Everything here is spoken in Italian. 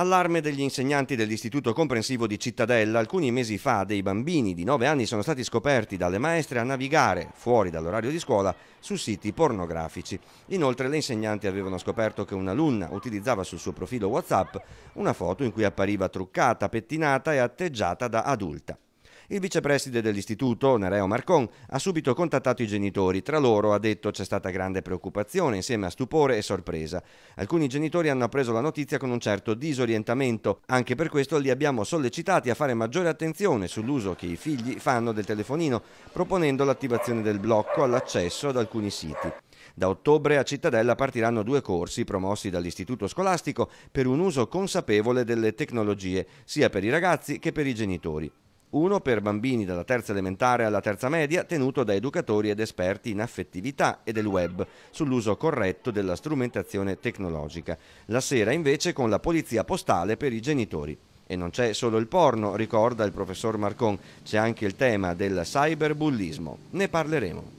Allarme degli insegnanti dell'Istituto Comprensivo di Cittadella. Alcuni mesi fa dei bambini di 9 anni sono stati scoperti dalle maestre a navigare, fuori dall'orario di scuola, su siti pornografici. Inoltre le insegnanti avevano scoperto che un'alunna utilizzava sul suo profilo WhatsApp una foto in cui appariva truccata, pettinata e atteggiata da adulta. Il vicepreside dell'istituto, Nereo Marcon, ha subito contattato i genitori. Tra loro, ha detto, c'è stata grande preoccupazione insieme a stupore e sorpresa. Alcuni genitori hanno appreso la notizia con un certo disorientamento. Anche per questo li abbiamo sollecitati a fare maggiore attenzione sull'uso che i figli fanno del telefonino, proponendo l'attivazione del blocco all'accesso ad alcuni siti. Da ottobre a Cittadella partiranno due corsi promossi dall'istituto scolastico per un uso consapevole delle tecnologie, sia per i ragazzi che per i genitori uno per bambini dalla terza elementare alla terza media, tenuto da educatori ed esperti in affettività e del web, sull'uso corretto della strumentazione tecnologica. La sera invece con la polizia postale per i genitori. E non c'è solo il porno, ricorda il professor Marcon, c'è anche il tema del cyberbullismo. Ne parleremo.